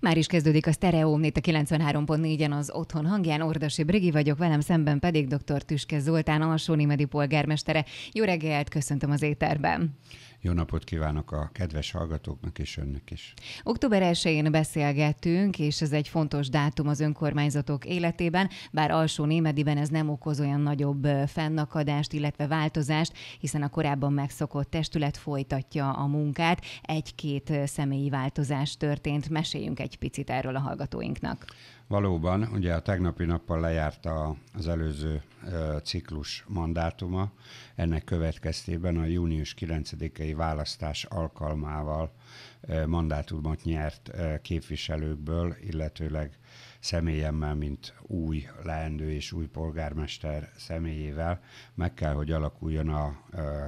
Már is kezdődik a Stereo, itt a 93.4-en az Otthon hangján. Ordasi Brigi vagyok, velem szemben pedig dr. Tüske Zoltán, alsó polgármestere. Jó reggelt, köszöntöm az éterben! Jó napot kívánok a kedves hallgatóknak és önnek is. Október 1-én beszélgettünk, és ez egy fontos dátum az önkormányzatok életében, bár alsó némediben ez nem okoz olyan nagyobb fennakadást, illetve változást, hiszen a korábban megszokott testület folytatja a munkát. Egy-két személyi változás történt. Meséljünk egy picit erről a hallgatóinknak. Valóban, ugye a tegnapi nappal lejárt a, az előző ö, ciklus mandátuma, ennek következtében a június 9-i választás alkalmával ö, mandátumot nyert ö, képviselőkből, illetőleg személyemmel, mint új leendő és új polgármester személyével meg kell, hogy alakuljon a, ö,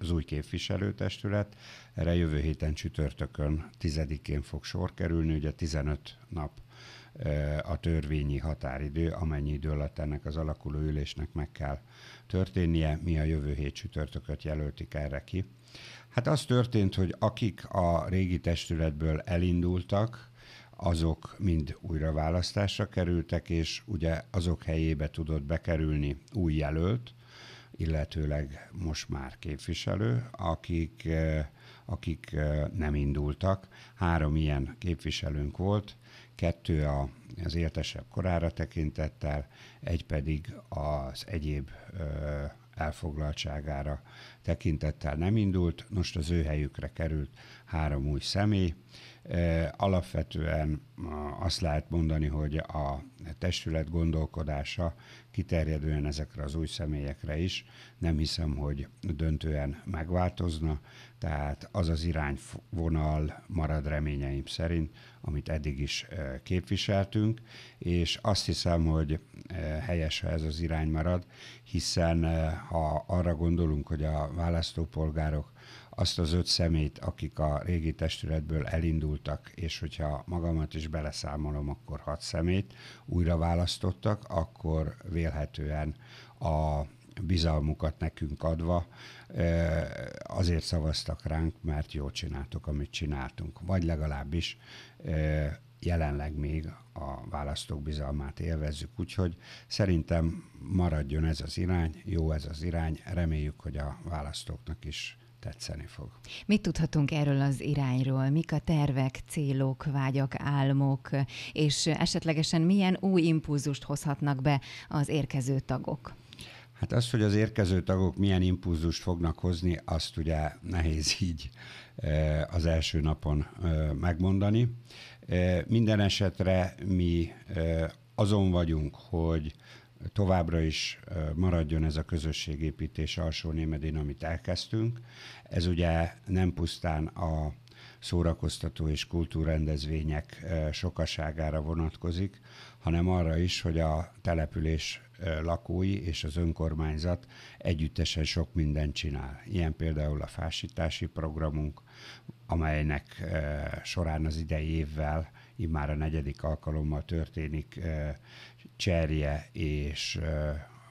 az új képviselőtestület. Erre jövő héten csütörtökön 10-én fog sor kerülni, ugye 15 nap a törvényi határidő, amennyi idő alatt ennek az alakuló ülésnek meg kell történnie. Mi a jövő hét csütörtököt jelöltik erre ki. Hát az történt, hogy akik a régi testületből elindultak, azok mind újra választásra kerültek, és ugye azok helyébe tudott bekerülni új jelölt, illetőleg most már képviselő, akik, akik nem indultak. Három ilyen képviselőnk volt, kettő a, az értesebb korára tekintettel, egy pedig az egyéb ö, elfoglaltságára tekintettel nem indult, most az ő helyükre került három új személy. Alapvetően azt lehet mondani, hogy a testület gondolkodása kiterjedően ezekre az új személyekre is, nem hiszem, hogy döntően megváltozna, tehát az az irányvonal marad reményeim szerint, amit eddig is e, képviseltünk, és azt hiszem, hogy e, helyes, ha ez az irány marad, hiszen e, ha arra gondolunk, hogy a választópolgárok azt az öt szemét, akik a régi testületből elindultak, és hogyha magamat is beleszámolom akkor hat szemét, újra választottak, akkor vélhetően a bizalmukat nekünk adva azért szavaztak ránk, mert jól csináltuk, amit csináltunk. Vagy legalábbis jelenleg még a választók bizalmát élvezzük, úgyhogy szerintem maradjon ez az irány, jó ez az irány, reméljük, hogy a választóknak is tetszeni fog. Mit tudhatunk erről az irányról? Mik a tervek, célok, vágyak, álmok, és esetlegesen milyen új impulzust hozhatnak be az érkező tagok? Hát az, hogy az érkező tagok milyen impulzust fognak hozni, azt ugye nehéz így e, az első napon e, megmondani. E, minden esetre mi azon vagyunk, hogy továbbra is maradjon ez a közösségépítés alsó némedén, amit elkezdtünk. Ez ugye nem pusztán a szórakoztató és kultúrrendezvények sokaságára vonatkozik, hanem arra is, hogy a település lakói és az önkormányzat együttesen sok mindent csinál. Ilyen például a fásítási programunk, amelynek során az idei évvel immár a negyedik alkalommal történik cserje és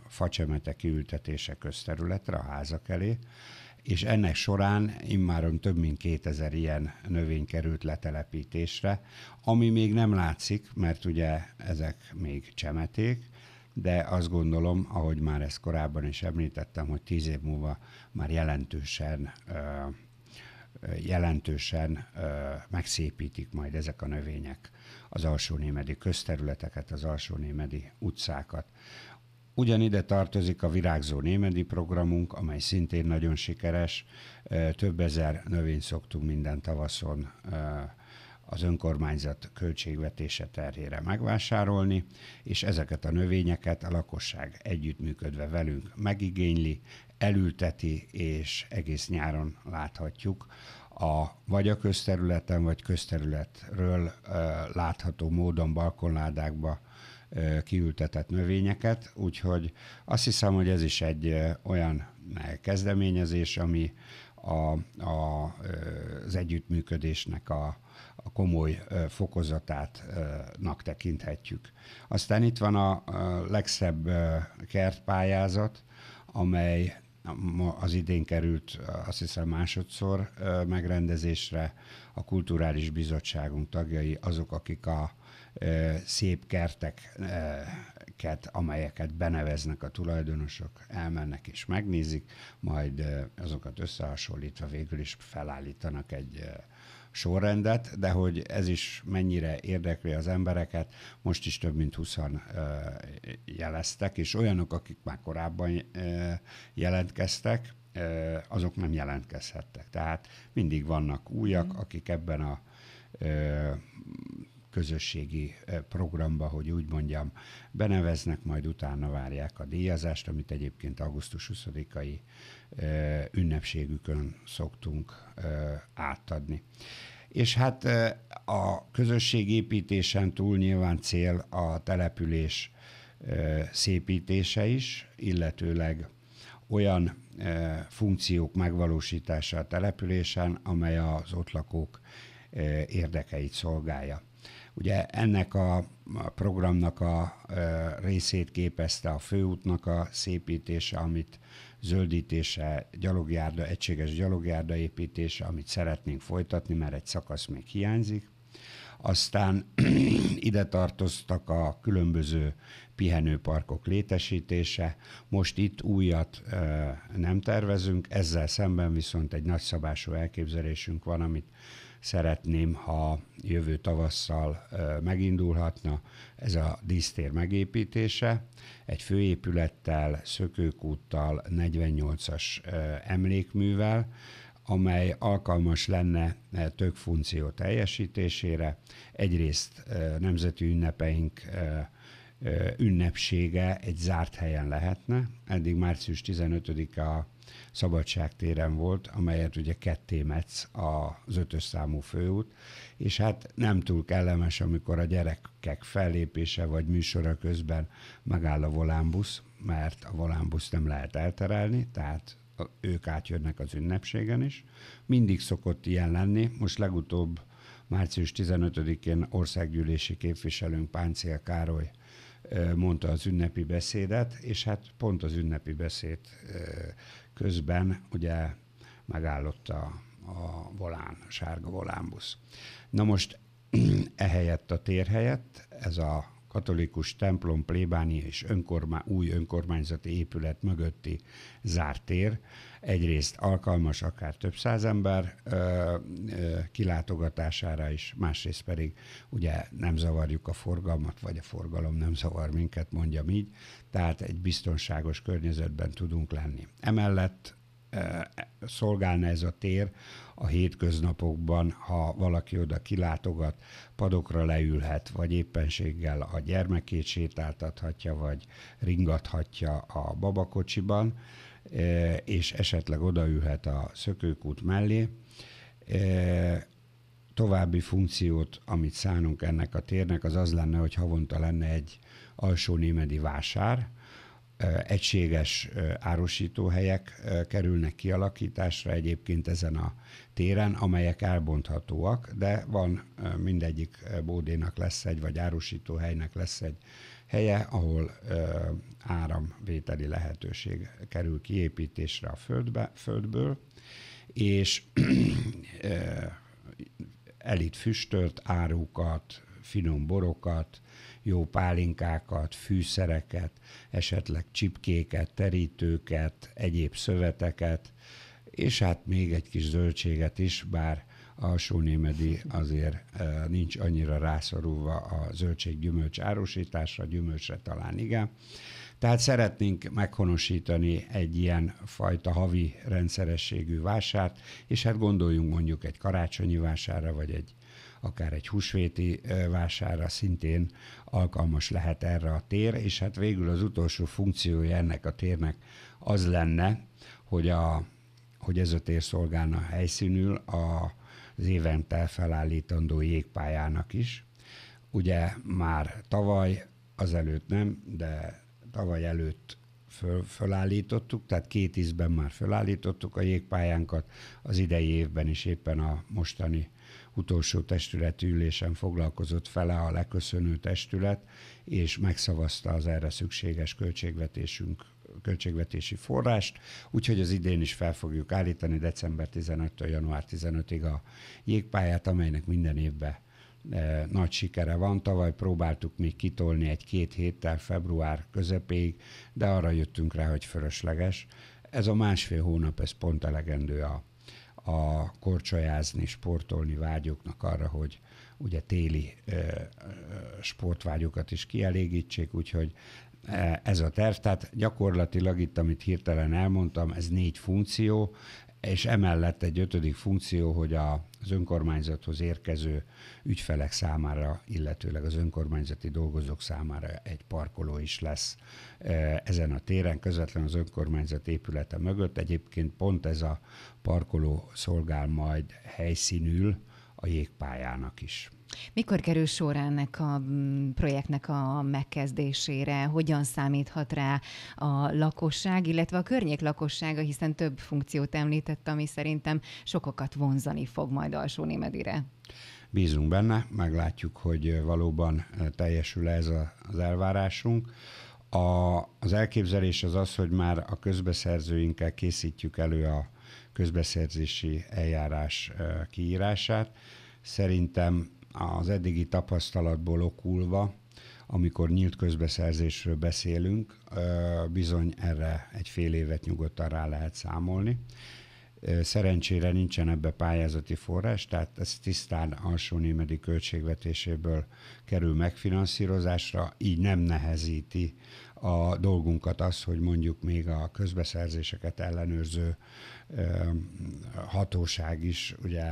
facsemete kiültetése közterületre, a házak elé, és ennek során immáron több mint 2000 ilyen növény került letelepítésre, ami még nem látszik, mert ugye ezek még csemeték, de azt gondolom, ahogy már ezt korábban is említettem, hogy tíz év múlva már jelentősen jelentősen megszépítik majd ezek a növények az alsónémedi közterületeket, az alsónémedi utcákat. Ugyanide tartozik a Virágzó Némedi programunk, amely szintén nagyon sikeres. Több ezer növényt szoktunk minden tavaszon az önkormányzat költségvetése terhére megvásárolni, és ezeket a növényeket a lakosság együttműködve velünk megigényli, elülteti, és egész nyáron láthatjuk a vagy a közterületen, vagy közterületről ö, látható módon balkonládákba kiültetett növényeket, úgyhogy azt hiszem, hogy ez is egy olyan kezdeményezés, ami a, a, az együttműködésnek a, a komoly fokozatátnak tekinthetjük. Aztán itt van a legszebb kertpályázat, amely az idén került, azt hiszem másodszor megrendezésre. A Kulturális Bizottságunk tagjai azok, akik a szép kerteket, amelyeket beneveznek a tulajdonosok, elmennek és megnézik, majd azokat összehasonlítva végül is felállítanak egy sorrendet, de hogy ez is mennyire érdekli az embereket, most is több mint 20 jeleztek, és olyanok, akik már korábban jelentkeztek, azok nem jelentkezhettek. Tehát mindig vannak újak, akik ebben a közösségi eh, programba, hogy úgy mondjam, beneveznek, majd utána várják a díjazást, amit egyébként augusztus 20-ai eh, ünnepségükön szoktunk eh, átadni. És hát a közösségépítésen túl nyilván cél a település szépítése is, illetőleg olyan funkciók megvalósítása a településen, amely az ott lakók érdekeit szolgálja. Ugye ennek a programnak a részét képezte a főútnak a szépítése, amit zöldítése, gyalogjárda, egységes gyalogjárda építése, amit szeretnénk folytatni, mert egy szakasz még hiányzik. Aztán ide tartoztak a különböző pihenőparkok létesítése. Most itt újat nem tervezünk, ezzel szemben viszont egy nagyszabású elképzelésünk van, amit szeretném, ha jövő tavasszal megindulhatna ez a dísztér megépítése. Egy főépülettel, szökőkúttal, 48-as emlékművel, amely alkalmas lenne tök funkció teljesítésére. Egyrészt nemzeti ünnepeink ünnepsége egy zárt helyen lehetne. Eddig március 15-e a Szabadság téren volt, amelyet ugye ketté metsz az ötös számú főút, és hát nem túl kellemes, amikor a gyerekek fellépése vagy műsora közben megáll a volánbusz, mert a volánbusz nem lehet elterelni, tehát ők átjönnek az ünnepségen is. Mindig szokott ilyen lenni. Most legutóbb március 15-én országgyűlési képviselőnk Páncél Károly mondta az ünnepi beszédet, és hát pont az ünnepi beszéd közben ugye megállott a, a volán, a sárga volánbusz. Na most ehelyett a tér helyett, ez a katolikus templom plébánia és önkormá, új önkormányzati épület mögötti zárt tér. Egyrészt alkalmas akár több száz ember ö, ö, kilátogatására is, másrészt pedig ugye nem zavarjuk a forgalmat, vagy a forgalom nem zavar minket, mondjam így, tehát egy biztonságos környezetben tudunk lenni. Emellett szolgálna ez a tér a hétköznapokban, ha valaki oda kilátogat, padokra leülhet, vagy éppenséggel a gyermekét sétáltathatja, vagy ringathatja a babakocsiban, és esetleg odaülhet a szökőkút mellé. További funkciót, amit szánunk ennek a térnek, az az lenne, hogy havonta lenne egy alsó némedi vásár, egységes árusítóhelyek kerülnek kialakításra egyébként ezen a téren, amelyek elbonthatóak, de van mindegyik bódénak lesz egy, vagy árusítóhelynek lesz egy helye, ahol áramvételi lehetőség kerül kiépítésre a földbe, földből, és elit füstölt árukat, finom borokat, jó pálinkákat, fűszereket, esetleg csipkéket, terítőket, egyéb szöveteket, és hát még egy kis zöldséget is, bár alsónémedi azért nincs annyira rászorulva a zöldség-gyümölcs árusításra, gyümölcsre talán igen. Tehát szeretnénk meghonosítani egy ilyen fajta havi rendszerességű vásárt, és hát gondoljunk mondjuk egy karácsonyi vására, vagy egy akár egy húsvéti vására szintén alkalmas lehet erre a tér, és hát végül az utolsó funkciója ennek a térnek az lenne, hogy, a, hogy ez a tér szolgálna helyszínül a, az évente felállítandó jégpályának is. Ugye már tavaly, azelőtt nem, de tavaly előtt föl, fölállítottuk, tehát két ízben már fölállítottuk a jégpályánkat, az idei évben is éppen a mostani utolsó testületi ülésen foglalkozott fele a leköszönő testület, és megszavazta az erre szükséges költségvetésünk költségvetési forrást, úgyhogy az idén is fel fogjuk állítani december 15-től január 15-ig a jégpályát, amelynek minden évben E, nagy sikere van. Tavaly próbáltuk még kitolni egy-két héttel február közepéig, de arra jöttünk rá, hogy fölösleges. Ez a másfél hónap, ez pont elegendő a, a korcsolyázni, sportolni vágyóknak arra, hogy ugye téli ö, e, e, sportvágyokat is kielégítsék, úgyhogy ez a terv. Tehát gyakorlatilag itt, amit hirtelen elmondtam, ez négy funkció, és emellett egy ötödik funkció, hogy a az önkormányzathoz érkező ügyfelek számára, illetőleg az önkormányzati dolgozók számára egy parkoló is lesz e, ezen a téren, közvetlen az önkormányzat épülete mögött. Egyébként pont ez a parkoló szolgál majd helyszínül a jégpályának is. Mikor kerül sor ennek a mm, projektnek a megkezdésére? Hogyan számíthat rá a lakosság, illetve a környék lakossága, hiszen több funkciót említett, ami szerintem sokakat vonzani fog majd alsó némedire. Bízunk benne, meglátjuk, hogy valóban teljesül ez az elvárásunk. A, az elképzelés az az, hogy már a közbeszerzőinkkel készítjük elő a közbeszerzési eljárás kiírását. Szerintem az eddigi tapasztalatból okulva, amikor nyílt közbeszerzésről beszélünk, bizony erre egy fél évet nyugodtan rá lehet számolni. Szerencsére nincsen ebbe pályázati forrás, tehát ez tisztán alsó némedi költségvetéséből kerül megfinanszírozásra, így nem nehezíti a dolgunkat az, hogy mondjuk még a közbeszerzéseket ellenőrző hatóság is ugye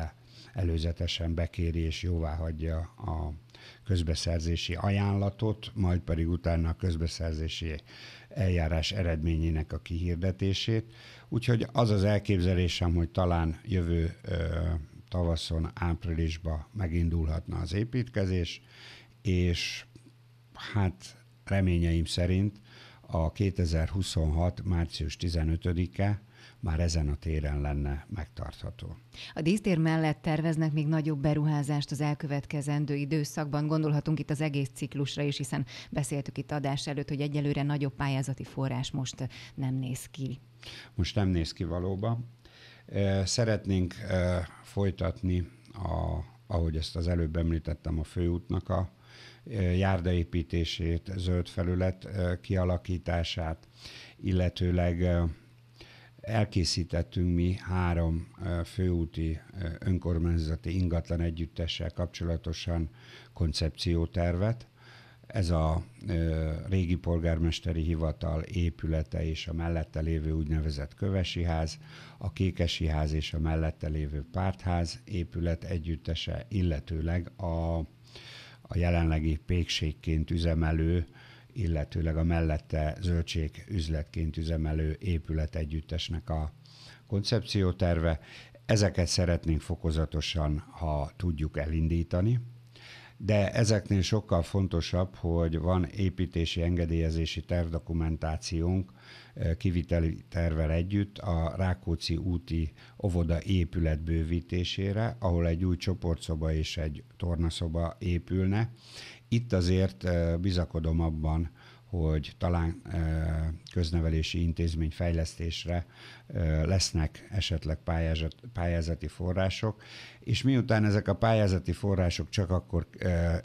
előzetesen bekéri és jóvá hagyja a közbeszerzési ajánlatot, majd pedig utána a közbeszerzési eljárás eredményének a kihirdetését. Úgyhogy az az elképzelésem, hogy talán jövő tavaszon, áprilisban megindulhatna az építkezés, és hát reményeim szerint a 2026. március 15-e már ezen a téren lenne megtartható. A dísztér mellett terveznek még nagyobb beruházást az elkövetkezendő időszakban. Gondolhatunk itt az egész ciklusra is, hiszen beszéltük itt adás előtt, hogy egyelőre nagyobb pályázati forrás most nem néz ki. Most nem néz ki valóban. Szeretnénk folytatni, a, ahogy ezt az előbb említettem, a főútnak a járdaépítését, zöld felület kialakítását, illetőleg elkészítettünk mi három főúti önkormányzati ingatlan együttessel kapcsolatosan koncepciótervet. Ez a régi polgármesteri hivatal épülete és a mellette lévő úgynevezett kövesi ház, a kékesi ház és a mellette lévő pártház épület együttese, illetőleg a a jelenlegi pékségként üzemelő, illetőleg a mellette zöldség üzletként üzemelő épület együttesnek a koncepcióterve. Ezeket szeretnénk fokozatosan, ha tudjuk elindítani de ezeknél sokkal fontosabb, hogy van építési engedélyezési tervdokumentációnk, kiviteli tervel együtt a Rákóczi úti ovoda épület bővítésére, ahol egy új csoportszoba és egy tornaszoba épülne. Itt azért bizakodom abban, hogy talán köznevelési intézmény fejlesztésre lesznek esetleg pályázat, pályázati források, és miután ezek a pályázati források csak akkor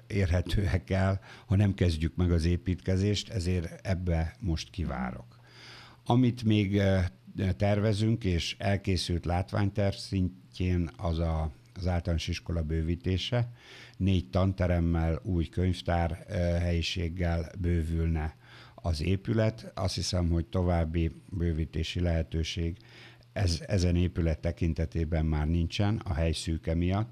érhetőek el, ha nem kezdjük meg az építkezést, ezért ebbe most kivárok. Amit még tervezünk, és elkészült látványterv szintjén az a az általános iskola bővítése, négy tanteremmel, új könyvtár eh, helyiséggel bővülne az épület. Azt hiszem, hogy további bővítési lehetőség ez, ezen épület tekintetében már nincsen a hely szűke miatt,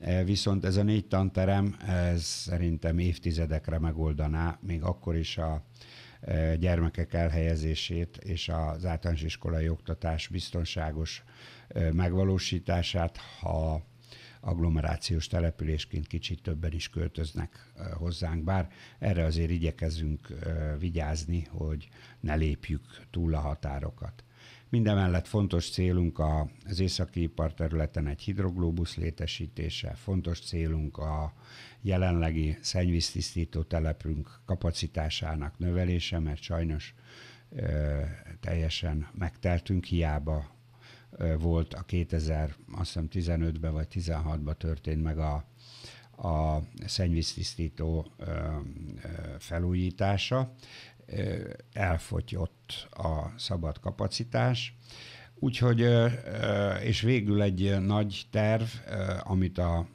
eh, viszont ez a négy tanterem ez szerintem évtizedekre megoldaná, még akkor is a eh, gyermekek elhelyezését és az általános iskolai oktatás biztonságos megvalósítását, ha agglomerációs településként kicsit többen is költöznek hozzánk, bár erre azért igyekezünk vigyázni, hogy ne lépjük túl a határokat. Mindemellett fontos célunk az északi iparterületen egy hidroglóbusz létesítése, fontos célunk a jelenlegi szennyvíztisztító telepünk kapacitásának növelése, mert sajnos ö, teljesen megteltünk, hiába volt a 2015-ben vagy 16-ban történt meg a, a szennyvíztisztító felújítása. Elfogyott a szabad kapacitás, úgyhogy, és végül egy nagy terv, amit a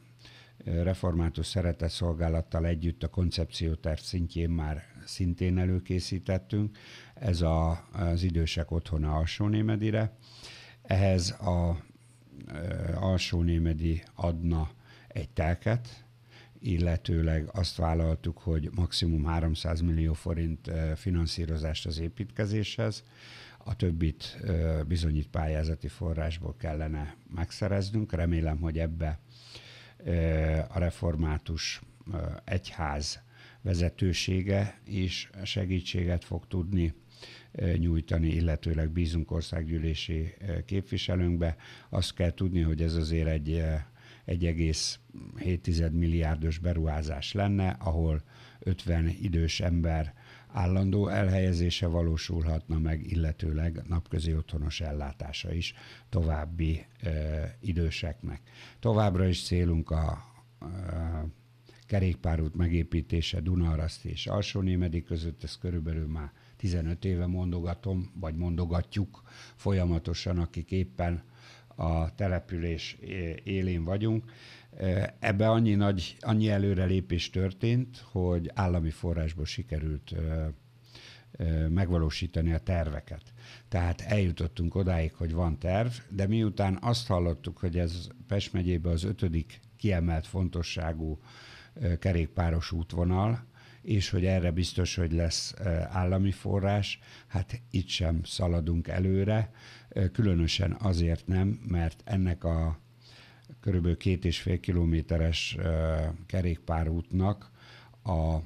református szeretett szolgálattal együtt a koncepcióterv szintjén már szintén előkészítettünk, ez a, az idősek otthona alsó némedire ehhez a eh, alsó némedi adna egy telket, illetőleg azt vállaltuk, hogy maximum 300 millió forint eh, finanszírozást az építkezéshez, a többit eh, bizonyít pályázati forrásból kellene megszereznünk. Remélem, hogy ebbe a református egyház vezetősége is segítséget fog tudni nyújtani, illetőleg bízunk országgyűlési eh, képviselőnkbe. Azt kell tudni, hogy ez azért egy 1,7 eh, milliárdos beruházás lenne, ahol 50 idős ember állandó elhelyezése valósulhatna meg, illetőleg napközi otthonos ellátása is további ö, eh, időseknek. Továbbra is célunk a ö, kerékpárút megépítése Dunaharaszti és Alsó-Némedi között, ez körülbelül már 15 éve mondogatom, vagy mondogatjuk folyamatosan, akik éppen a település élén vagyunk. Ebbe annyi, nagy, annyi előrelépés történt, hogy állami forrásból sikerült megvalósítani a terveket. Tehát eljutottunk odáig, hogy van terv, de miután azt hallottuk, hogy ez Pest megyében az ötödik kiemelt fontosságú kerékpáros útvonal, és hogy erre biztos, hogy lesz e, állami forrás, hát itt sem szaladunk előre, e, különösen azért nem, mert ennek a körülbelül két és fél kilométeres e, kerékpárútnak a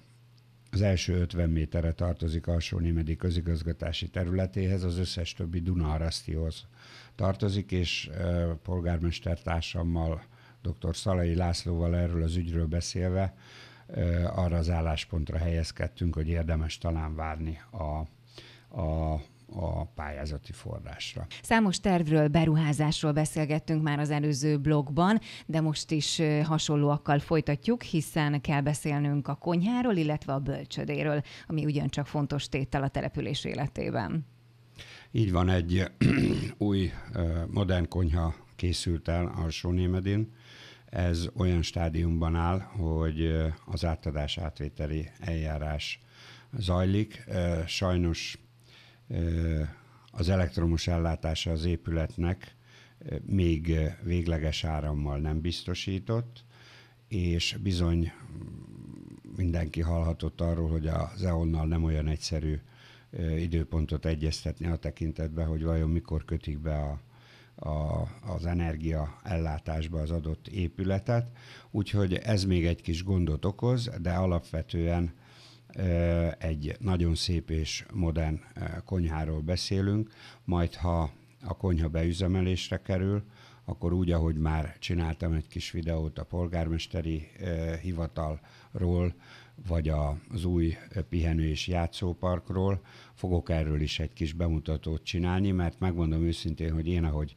az első 50 méterre tartozik alsó némedi közigazgatási területéhez, az összes többi Dunaharasztihoz tartozik, és e, polgármester társammal, dr. Szalai Lászlóval erről az ügyről beszélve arra az álláspontra helyezkedtünk, hogy érdemes talán várni a, a a pályázati forrásra. Számos tervről, beruházásról beszélgettünk már az előző blogban, de most is hasonlóakkal folytatjuk, hiszen kell beszélnünk a konyháról, illetve a bölcsödéről, ami ugyancsak fontos tétel a település életében. Így van, egy új modern konyha készült el Alsónémedén, ez olyan stádiumban áll, hogy az átadás átvételi eljárás zajlik. Sajnos az elektromos ellátása az épületnek még végleges árammal nem biztosított, és bizony mindenki hallhatott arról, hogy az EON-nal nem olyan egyszerű időpontot egyeztetni a tekintetben, hogy vajon mikor kötik be a a, az energia ellátásba az adott épületet, úgyhogy ez még egy kis gondot okoz, de alapvetően egy nagyon szép és modern konyháról beszélünk, majd ha a konyha beüzemelésre kerül, akkor úgy, ahogy már csináltam egy kis videót a polgármesteri hivatalról, vagy az új pihenő és játszóparkról. Fogok erről is egy kis bemutatót csinálni, mert megmondom őszintén, hogy én, ahogy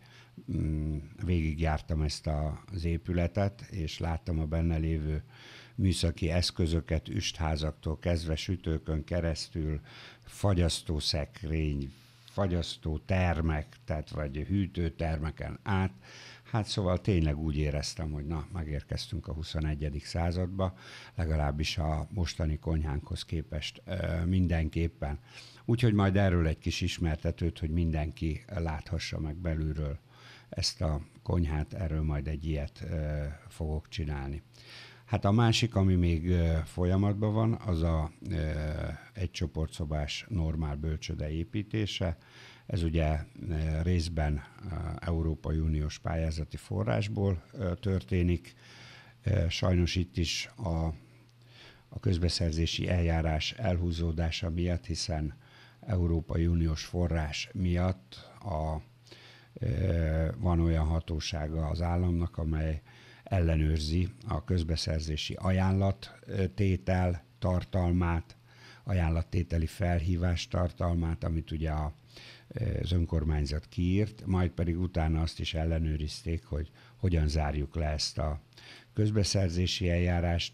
mm, végigjártam ezt az épületet, és láttam a benne lévő műszaki eszközöket, üstházaktól kezdve sütőkön keresztül, fagyasztószekrény, fagyasztó termek, tehát vagy hűtőtermeken át, Hát szóval tényleg úgy éreztem, hogy na, megérkeztünk a 21. századba, legalábbis a mostani konyhánkhoz képest ö, mindenképpen. Úgyhogy majd erről egy kis ismertetőt, hogy mindenki láthassa meg belülről ezt a konyhát, erről majd egy ilyet ö, fogok csinálni. Hát a másik, ami még folyamatban van, az a, egy csoportszobás normál bölcsöde építése, ez ugye eh, részben eh, Európai Uniós pályázati forrásból eh, történik. Sajnos itt is a, a közbeszerzési eljárás elhúzódása miatt, hiszen Európai Uniós forrás miatt a, van olyan hatósága az államnak, amely ellenőrzi a közbeszerzési ajánlat tétel tartalmát, ajánlattételi felhívás tartalmát, amit ugye a Eh, az önkormányzat kiírt, majd pedig utána azt is ellenőrizték, hogy hogyan zárjuk le ezt a közbeszerzési eljárást.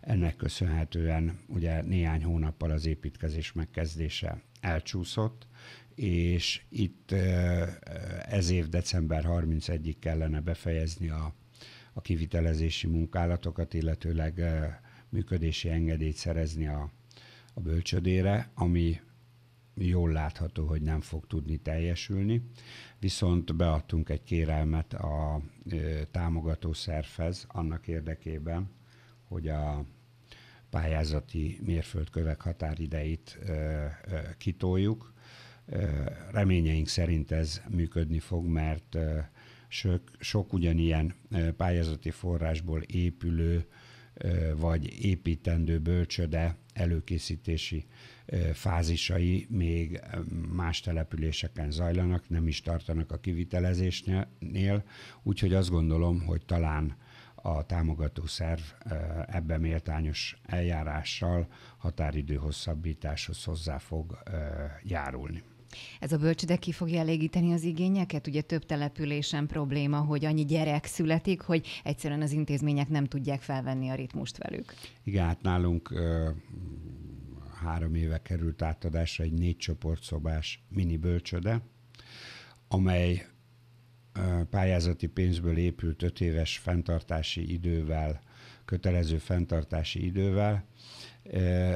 Ennek köszönhetően ugye néhány hónappal az építkezés megkezdése elcsúszott, és itt eh, ez év december 31-ig kellene befejezni a, a kivitelezési munkálatokat, illetőleg eh, működési engedélyt szerezni a, a bölcsödére, ami jól látható, hogy nem fog tudni teljesülni, viszont beadtunk egy kérelmet a támogató szervez annak érdekében, hogy a pályázati mérföldkövek határideit kitoljuk. Reményeink szerint ez működni fog, mert sok, sok ugyanilyen pályázati forrásból épülő vagy építendő bölcsöde előkészítési fázisai még más településeken zajlanak, nem is tartanak a kivitelezésnél, úgyhogy azt gondolom, hogy talán a támogató szerv ebbe méltányos eljárással határidő hosszabbításhoz hozzá fog járulni. Ez a bölcsőde ki fogja elégíteni az igényeket? Ugye több településen probléma, hogy annyi gyerek születik, hogy egyszerűen az intézmények nem tudják felvenni a ritmust velük. Igen, hát nálunk ö, három éve került átadásra egy négy csoportszobás mini bölcsöde, amely ö, pályázati pénzből épült öt éves fenntartási idővel, kötelező fenntartási idővel, ö,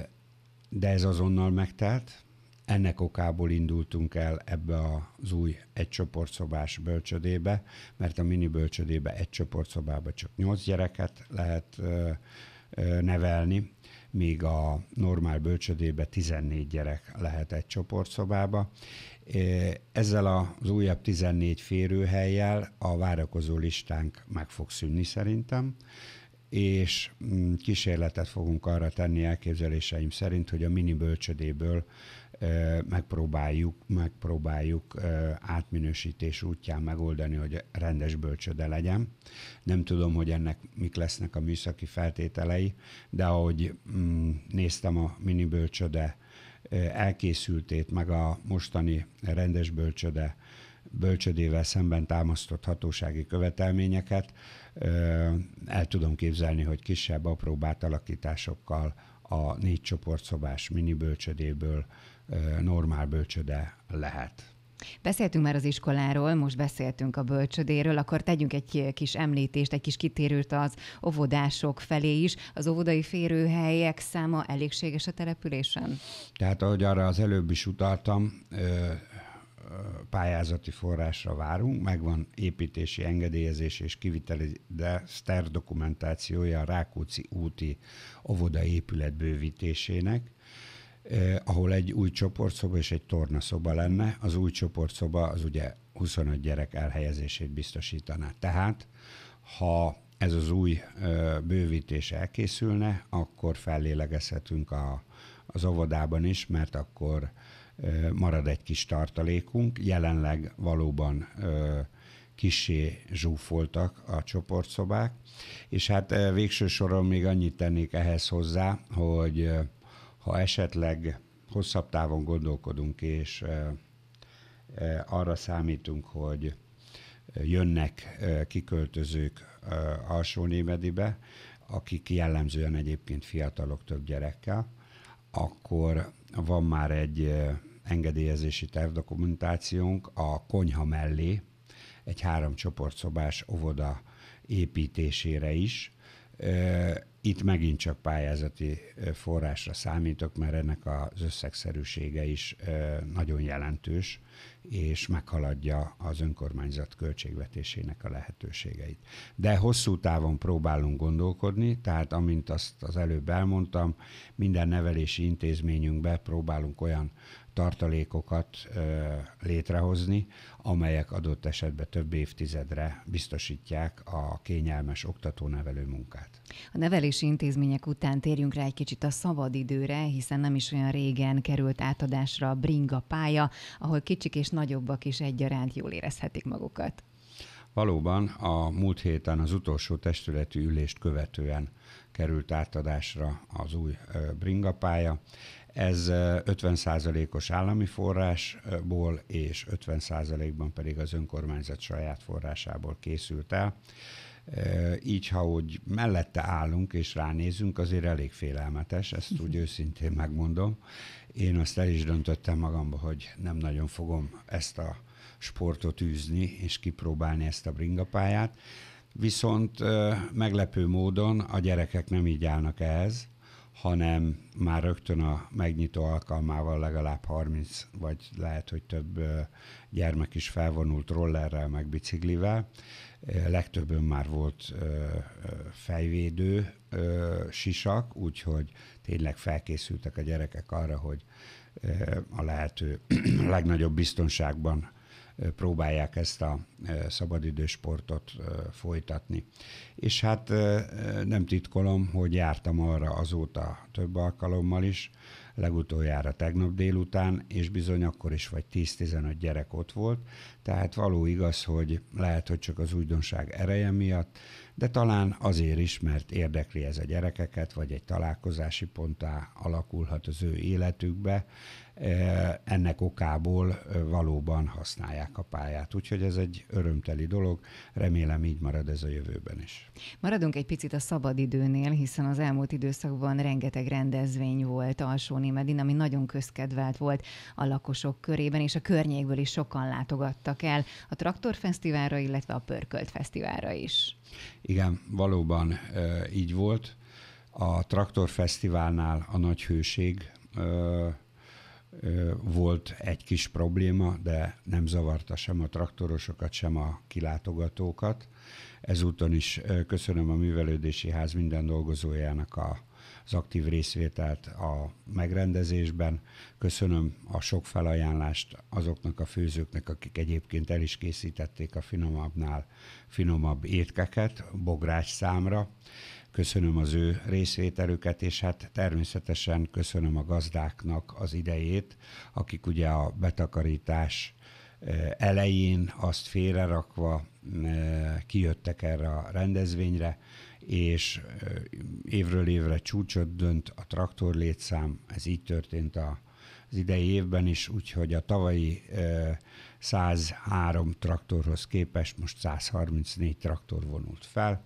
de ez azonnal megtelt, ennek okából indultunk el ebbe az új egycsoportszobás bölcsödébe, mert a mini bölcsödébe egy csoportszobába csak nyolc gyereket lehet ö, ö, nevelni, míg a normál bölcsödébe 14 gyerek lehet egy csoportszobába. Ezzel az újabb 14 férőhelyjel a várakozó listánk meg fog szűnni szerintem, és mm, kísérletet fogunk arra tenni elképzeléseim szerint, hogy a mini bölcsödéből megpróbáljuk, megpróbáljuk átminősítés útján megoldani, hogy rendes bölcsöde legyen. Nem tudom, hogy ennek mik lesznek a műszaki feltételei, de ahogy mm, néztem a mini bölcsöde elkészültét, meg a mostani rendes bölcsöde bölcsödével szemben támasztott hatósági követelményeket, el tudom képzelni, hogy kisebb, apróbb átalakításokkal a négy csoportszobás mini bölcsödéből normál bölcsöde lehet. Beszéltünk már az iskoláról, most beszéltünk a bölcsödéről, akkor tegyünk egy kis említést, egy kis kitérőt az óvodások felé is. Az óvodai férőhelyek száma elégséges a településen? Tehát ahogy arra az előbb is utaltam, pályázati forrásra várunk, megvan építési engedélyezés és kiviteli, de szter dokumentációja a Rákóczi úti óvodai épület bővítésének eh, ahol egy új csoportszoba és egy tornaszoba lenne. Az új csoportszoba az ugye 25 gyerek elhelyezését biztosítaná. Tehát, ha ez az új ö, eh, bővítés elkészülne, akkor fellélegezhetünk a, az óvodában is, mert akkor ö, eh, marad egy kis tartalékunk. Jelenleg valóban ö, eh, kisé zsúfoltak a csoportszobák, és hát végső soron még annyit tennék ehhez hozzá, hogy ha esetleg hosszabb távon gondolkodunk, és arra számítunk, hogy jönnek kiköltözők alsó némedibe, akik jellemzően egyébként fiatalok több gyerekkel, akkor van már egy engedélyezési tervdokumentációnk a konyha mellé egy három csoportszobás óvoda építésére is. Itt megint csak pályázati forrásra számítok, mert ennek az összegszerűsége is nagyon jelentős, és meghaladja az önkormányzat költségvetésének a lehetőségeit. De hosszú távon próbálunk gondolkodni, tehát amint azt az előbb elmondtam, minden nevelési intézményünkbe próbálunk olyan tartalékokat létrehozni, amelyek adott esetben több évtizedre biztosítják a kényelmes oktatónevelő munkát. A nevelési intézmények után térjünk rá egy kicsit a szabadidőre, hiszen nem is olyan régen került átadásra a bringa pálya, ahol kicsik és nagyobbak is egyaránt jól érezhetik magukat. Valóban a múlt héten az utolsó testületi ülést követően került átadásra az új bringapálya. Ez 50%-os állami forrásból és 50%-ban pedig az önkormányzat saját forrásából készült el. Így, ha úgy mellette állunk és ránézünk, azért elég félelmetes, ezt úgy mhm. őszintén megmondom. Én azt el is döntöttem magamba, hogy nem nagyon fogom ezt a sportot űzni és kipróbálni ezt a bringapályát, Viszont meglepő módon a gyerekek nem így állnak ehhez, hanem már rögtön a megnyitó alkalmával legalább 30 vagy lehet, hogy több gyermek is felvonult rollerrel, meg biciklivel. Legtöbben már volt fejvédő sisak, úgyhogy tényleg felkészültek a gyerekek arra, hogy a lehető legnagyobb biztonságban próbálják ezt a e, szabadidős sportot e, folytatni. És hát e, nem titkolom, hogy jártam arra azóta több alkalommal is, legutoljára tegnap délután, és bizony akkor is vagy 10-15 gyerek ott volt, tehát való igaz, hogy lehet, hogy csak az újdonság ereje miatt, de talán azért is, mert érdekli ez a gyerekeket, vagy egy találkozási pontá alakulhat az ő életükbe, Eh, ennek okából eh, valóban használják a pályát. Úgyhogy ez egy örömteli dolog, remélem így marad ez a jövőben is. Maradunk egy picit a szabadidőnél, hiszen az elmúlt időszakban rengeteg rendezvény volt alsó Medin, ami nagyon közkedvelt volt a lakosok körében, és a környékből is sokan látogattak el a Fesztiválra, illetve a Pörkölt Fesztiválra is. Igen, valóban eh, így volt. A Fesztiválnál a nagy hőség volt egy kis probléma, de nem zavarta sem a traktorosokat, sem a kilátogatókat. Ezúton is köszönöm a Művelődési Ház minden dolgozójának a az aktív részvételt a megrendezésben. Köszönöm a sok felajánlást azoknak a főzőknek, akik egyébként el is készítették a finomabbnál finomabb étkeket, Bogrács számra. Köszönöm az ő részvételüket, és hát természetesen köszönöm a gazdáknak az idejét, akik ugye a betakarítás eh, elején azt félrerakva eh, kijöttek erre a rendezvényre, és évről évre csúcsot dönt a traktor létszám, ez így történt a, az idei évben is, úgyhogy a tavalyi 103 traktorhoz képest most 134 traktor vonult fel.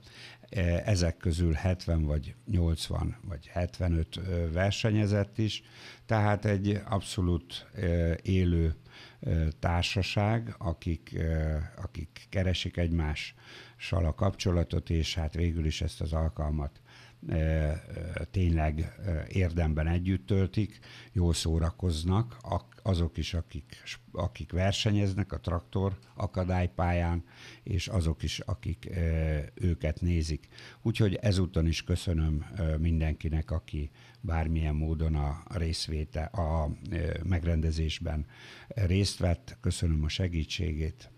Ezek közül 70 vagy 80 vagy 75 versenyezett is, tehát egy abszolút élő társaság, akik, akik keresik egymás a kapcsolatot, és hát végül is ezt az alkalmat e, e, tényleg e, érdemben együtt töltik, jól szórakoznak, azok is, akik, akik versenyeznek a traktor akadálypályán, és azok is, akik őket nézik. Úgyhogy ezúton is köszönöm mindenkinek, aki bármilyen módon a részvéte, a megrendezésben részt vett. Köszönöm a segítségét,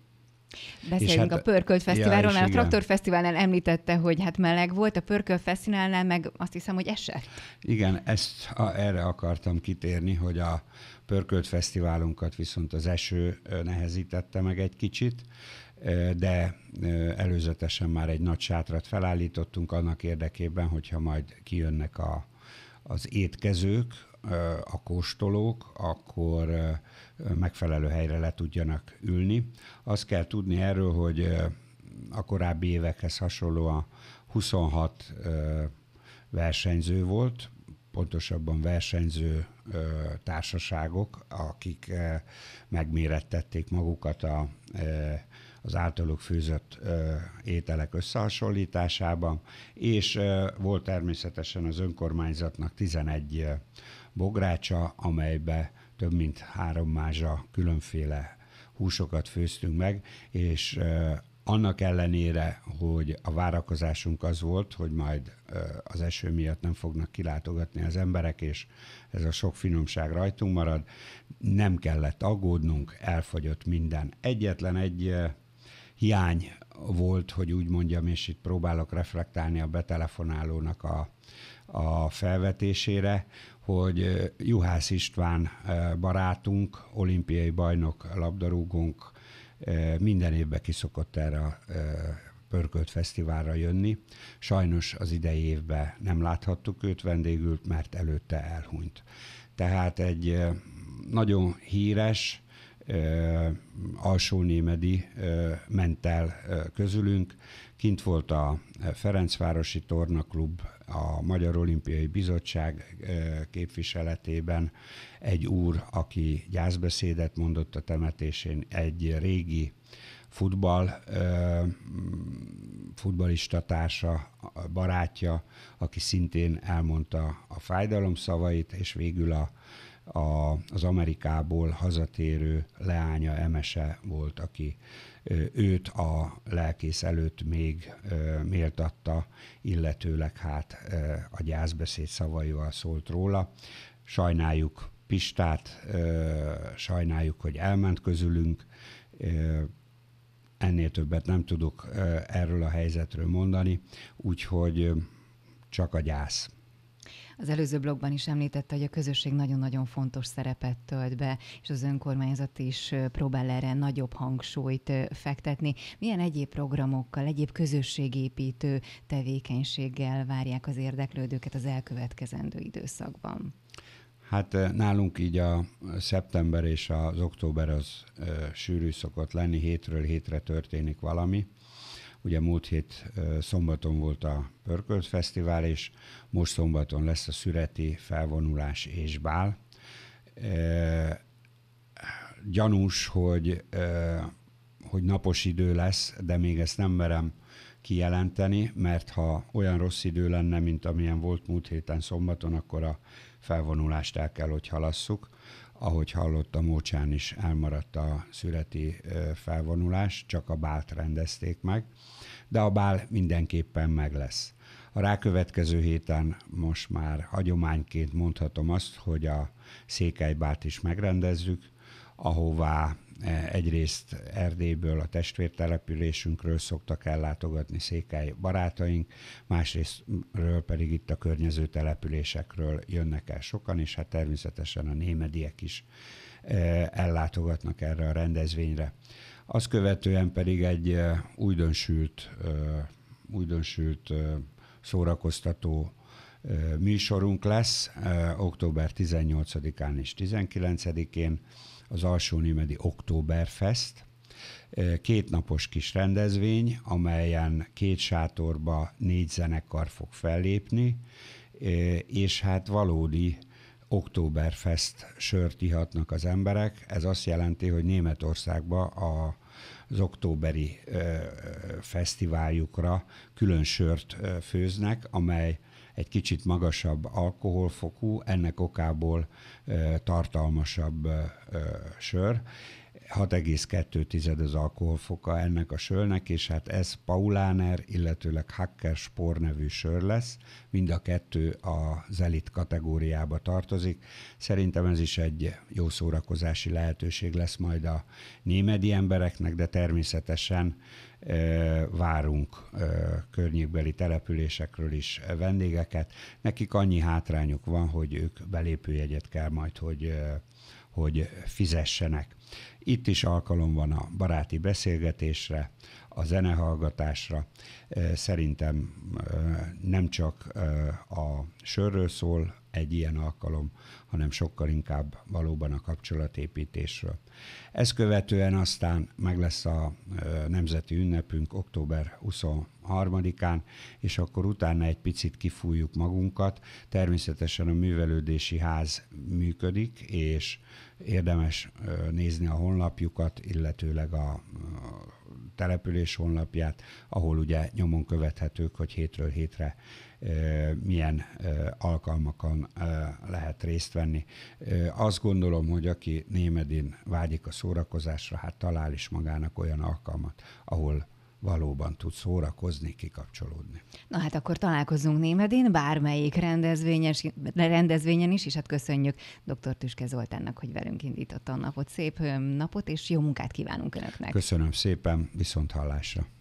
Beszéljünk hát, a Pörkölt Fesztiválról, ja, mert a Traktor Fesztiválnál említette, hogy hát meleg volt, a Pörkölt Fesztiválnál meg azt hiszem, hogy esett. Igen, ezt a, erre akartam kitérni, hogy a Pörkölt Fesztiválunkat viszont az eső nehezítette meg egy kicsit, de előzetesen már egy nagy sátrat felállítottunk annak érdekében, hogyha majd kijönnek a, az étkezők, a kóstolók, akkor megfelelő helyre le tudjanak ülni. Azt kell tudni erről, hogy a korábbi évekhez hasonlóan 26 versenyző volt, pontosabban versenyző társaságok, akik megmérettették magukat a, az általuk főzött ételek összehasonlításában, és volt természetesen az önkormányzatnak 11 bográcsa, amelybe több mint három mázsa különféle húsokat főztünk meg, és annak ellenére, hogy a várakozásunk az volt, hogy majd az eső miatt nem fognak kilátogatni az emberek, és ez a sok finomság rajtunk marad, nem kellett aggódnunk, elfogyott minden. Egyetlen egy hiány volt, hogy úgy mondjam, és itt próbálok reflektálni a betelefonálónak a, a felvetésére, hogy Juhász István barátunk, olimpiai bajnok labdarúgónk minden évben kiszokott erre a pörkölt fesztiválra jönni. Sajnos az idei évben nem láthattuk őt vendégült, mert előtte elhunyt. Tehát egy nagyon híres, alsónémedi ment el közülünk. Kint volt a Ferencvárosi Tornaklub a Magyar Olimpiai Bizottság eh, képviseletében egy úr, aki gyászbeszédet mondott a temetésén, egy régi futball, eh, futballista társa, barátja, aki szintén elmondta a fájdalom szavait, és végül a a, az Amerikából hazatérő leánya Emese volt, aki őt a lelkész előtt még méltatta, illetőleg hát a gyászbeszéd szavaival szólt róla. Sajnáljuk Pistát, sajnáljuk, hogy elment közülünk, ennél többet nem tudok erről a helyzetről mondani, úgyhogy csak a gyász. Az előző blogban is említette, hogy a közösség nagyon-nagyon fontos szerepet tölt be, és az önkormányzat is próbál erre nagyobb hangsúlyt fektetni. Milyen egyéb programokkal, egyéb közösségépítő tevékenységgel várják az érdeklődőket az elkövetkezendő időszakban? Hát nálunk így a szeptember és az október az ö, sűrű szokott lenni, hétről hétre történik valami. Ugye múlt hét szombaton volt a Pörkölt Fesztivál, és most szombaton lesz a szüreti felvonulás és bál. Gyanús, hogy, hogy napos idő lesz, de még ezt nem merem kijelenteni, mert ha olyan rossz idő lenne, mint amilyen volt múlt héten szombaton, akkor a felvonulást el kell, hogy halasszuk ahogy hallottam, Mócsán is elmaradt a születi felvonulás, csak a bált rendezték meg, de a bál mindenképpen meg lesz. A rákövetkező héten most már hagyományként mondhatom azt, hogy a Székelybát is megrendezzük, ahová E, egyrészt Erdélyből, a testvértelepülésünkről szoktak ellátogatni székely barátaink, másrésztről pedig itt a környező településekről jönnek el sokan, és hát természetesen a némediek is e, ellátogatnak erre a rendezvényre. Azt követően pedig egy e, újdonsült, újdonsült szórakoztató műsorunk lesz október 18-án és 19-én, az Alsó októberfest Két kétnapos kis rendezvény, amelyen két sátorba négy zenekar fog fellépni, és hát valódi Oktoberfest sört ihatnak az emberek. Ez azt jelenti, hogy Németországban a az októberi ö, fesztiváljukra külön sört ö, főznek, amely egy kicsit magasabb alkoholfokú, ennek okából tartalmasabb sör, 6,2 az alkoholfoka ennek a sörnek, és hát ez Pauláner illetőleg Hacker Spor nevű sör lesz. Mind a kettő az elit kategóriába tartozik. Szerintem ez is egy jó szórakozási lehetőség lesz majd a némedi embereknek, de természetesen várunk környékbeli településekről is vendégeket. Nekik annyi hátrányuk van, hogy ők belépőjegyet kell majd, hogy hogy fizessenek. Itt is alkalom van a baráti beszélgetésre, a zenehallgatásra. Szerintem nem csak a sörről szól egy ilyen alkalom, hanem sokkal inkább valóban a kapcsolatépítésről. Ezt követően aztán meg lesz a nemzeti ünnepünk október 23-án, és akkor utána egy picit kifújjuk magunkat. Természetesen a művelődési ház működik, és Érdemes nézni a honlapjukat, illetőleg a település honlapját, ahol ugye nyomon követhetők, hogy hétről hétre milyen alkalmakon lehet részt venni. Azt gondolom, hogy aki Némedin vágyik a szórakozásra, hát talál is magának olyan alkalmat, ahol valóban tud szórakozni, kikapcsolódni. Na hát akkor találkozunk Némedén bármelyik rendezvényes, rendezvényen is, és hát köszönjük dr. Tüske Zoltánnak, hogy velünk indította a napot. Szép napot, és jó munkát kívánunk Önöknek. Köszönöm szépen, viszont hallásra.